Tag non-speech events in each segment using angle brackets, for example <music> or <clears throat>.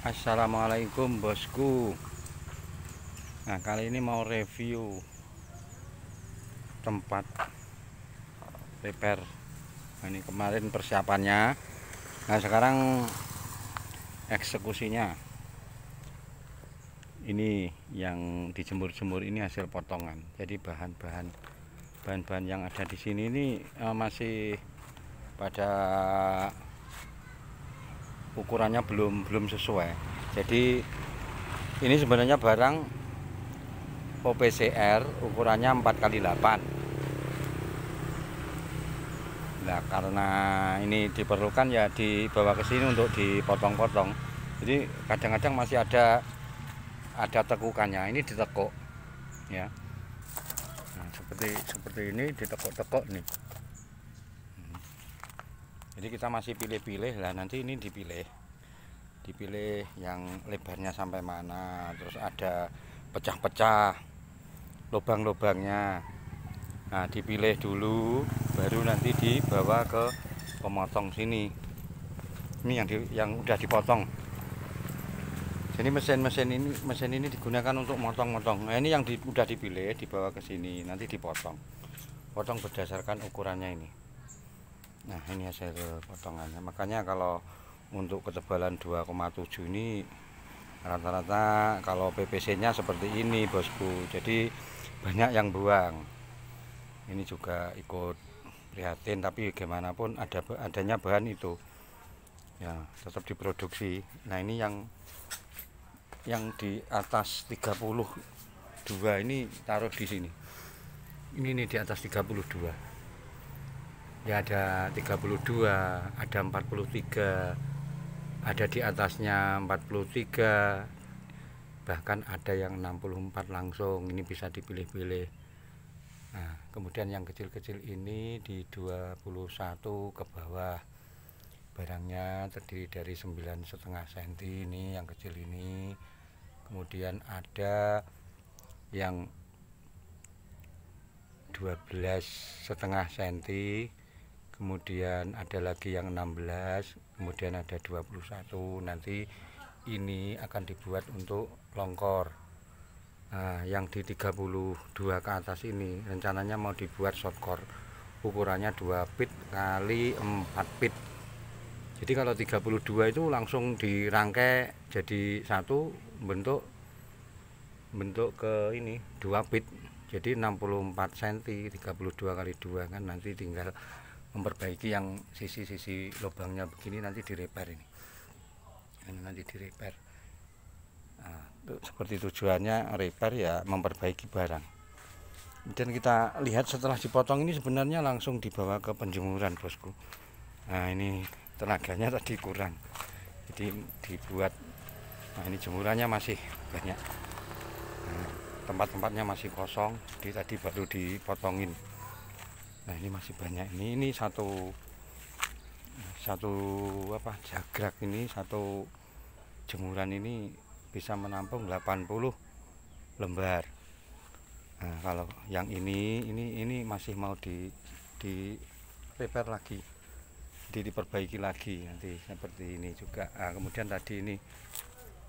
Assalamualaikum bosku Nah kali ini mau review Tempat Repair nah, Ini kemarin persiapannya Nah sekarang Eksekusinya Ini yang dijemur-jemur ini hasil potongan Jadi bahan-bahan Bahan-bahan yang ada di sini ini eh, Masih pada ukurannya belum belum sesuai jadi ini sebenarnya barang OPCR ukurannya 4 kali 8 nah karena ini diperlukan ya dibawa ke sini untuk dipotong-potong jadi kadang-kadang masih ada ada tekukannya ini ditekuk ya nah, seperti seperti ini ditekuk-tekuk nih jadi kita masih pilih-pilih lah nanti ini dipilih dipilih yang lebarnya sampai mana terus ada pecah-pecah lubang-lubangnya nah dipilih dulu baru nanti dibawa ke pemotong sini ini yang di, yang udah dipotong jadi mesin-mesin ini mesin ini digunakan untuk motong-motong nah, ini yang di, udah dipilih dibawa ke sini nanti dipotong potong berdasarkan ukurannya ini nah ini hasil potongannya makanya kalau untuk ketebalan 2,7 ini rata-rata kalau PPC nya seperti ini bosku jadi banyak yang buang ini juga ikut prihatin tapi bagaimanapun ada adanya bahan itu ya tetap diproduksi nah ini yang yang di atas 32 ini taruh di sini ini nih di atas 32 ya ada 32 ada 43 ada di atasnya 43 bahkan ada yang 64 langsung ini bisa dipilih-pilih nah kemudian yang kecil-kecil ini di 21 ke bawah barangnya terdiri dari sembilan setengah senti ini yang kecil ini kemudian ada yang 12 setengah senti kemudian ada lagi yang 16 kemudian ada 21 nanti ini akan dibuat untuk longkor nah, yang di 32 ke atas ini rencananya mau dibuat shortcore ukurannya 2 bit kali 4 bit jadi kalau 32 itu langsung dirangkai jadi satu bentuk bentuk ke ini 2 bit jadi 64 cm 32 kali 2 kan nanti tinggal memperbaiki yang sisi-sisi lubangnya begini nanti direpair ini ini nanti direpair nah, seperti tujuannya repair ya memperbaiki barang dan kita lihat setelah dipotong ini sebenarnya langsung dibawa ke penjemuran bosku nah ini tenaganya tadi kurang jadi dibuat nah ini jemurannya masih banyak nah, tempat-tempatnya masih kosong jadi tadi baru dipotongin nah ini masih banyak ini ini satu satu apa jagrak ini satu jemuran ini bisa menampung 80 lembar nah, kalau yang ini ini ini masih mau di di repair lagi nanti diperbaiki lagi nanti seperti ini juga nah, kemudian tadi ini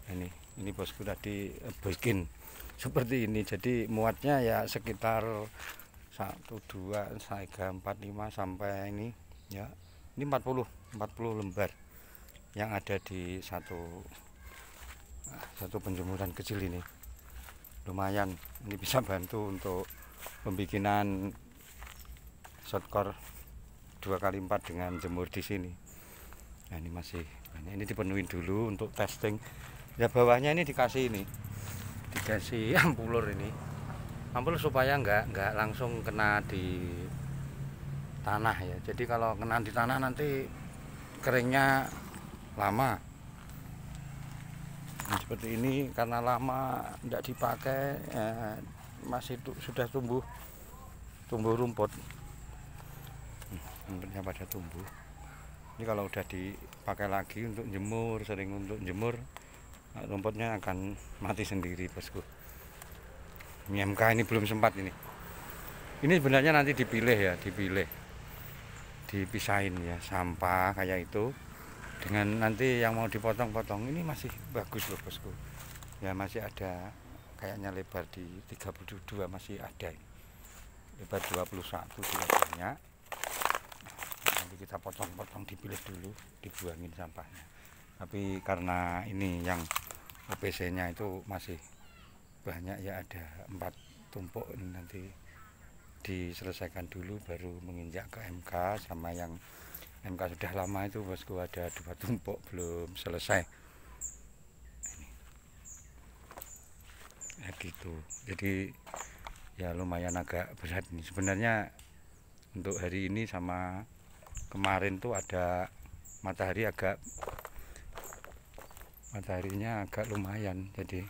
ini ini bosku tadi bikin seperti ini jadi muatnya ya sekitar satu dua tiga empat lima sampai ini ya ini 40 40 lembar yang ada di satu satu penjemuran kecil ini lumayan ini bisa bantu untuk pembikinan shortcore dua kali empat dengan jemur di sini nah ini masih banyak ini dipenuhi dulu untuk testing ya bawahnya ini dikasih ini dikasih <laughs> ampulur ini ampul supaya nggak nggak langsung kena di tanah ya jadi kalau kena di tanah nanti keringnya lama nah, seperti ini karena lama tidak dipakai ya, masih sudah tumbuh tumbuh rumput rumputnya pada tumbuh ini kalau udah dipakai lagi untuk jemur sering untuk jemur rumputnya akan mati sendiri bosku MK ini belum sempat ini ini sebenarnya nanti dipilih ya dipilih dipisahin ya sampah kayak itu dengan nanti yang mau dipotong-potong ini masih bagus loh bosku ya masih ada kayaknya lebar di 32 masih ada ini. lebar 21 juga banyak nanti kita potong-potong dipilih dulu dibuangin sampahnya tapi karena ini yang OPC nya itu masih banyak ya ada empat tumpuk nanti diselesaikan dulu baru menginjak ke MK sama yang MK sudah lama itu bosku ada dua tumpuk belum selesai ini ya gitu jadi ya lumayan agak berat nih sebenarnya untuk hari ini sama kemarin tuh ada matahari agak mataharinya agak lumayan jadi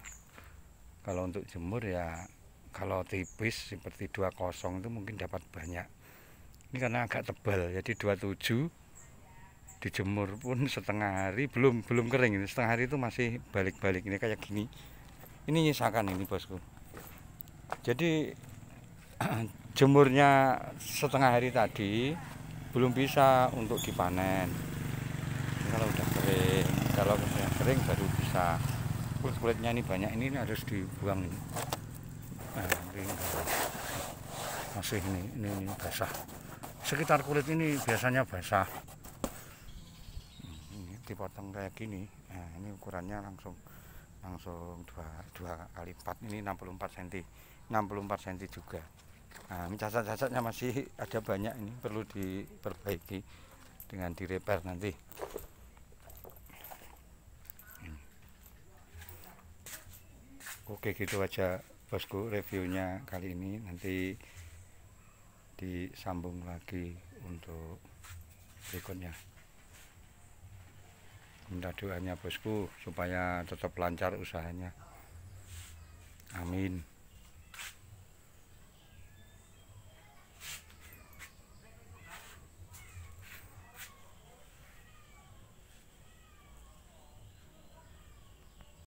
kalau untuk jemur ya kalau tipis seperti 20 itu mungkin dapat banyak ini karena agak tebal jadi 27 dijemur pun <laughs> setengah hari belum belum kering ini setengah hari itu masih balik-balik ini kayak gini ini nyisakan ini bosku jadi <clears throat> jemurnya setengah hari tadi belum bisa untuk dipanen ini kalau udah kering kalau udah kering baru bisa kulit kulitnya ini banyak ini, harus dibuang nah, ini nah, masih ini, ini ini basah sekitar kulit ini biasanya basah hmm, ini dipotong kayak gini nah, ini ukurannya langsung langsung dua dua kali empat ini 64 cm 64 cm juga nah, ini cacat-cacatnya masih ada banyak ini perlu diperbaiki dengan direpair nanti Oke gitu aja bosku reviewnya kali ini nanti disambung lagi untuk berikutnya minta doanya bosku supaya tetap lancar usahanya amin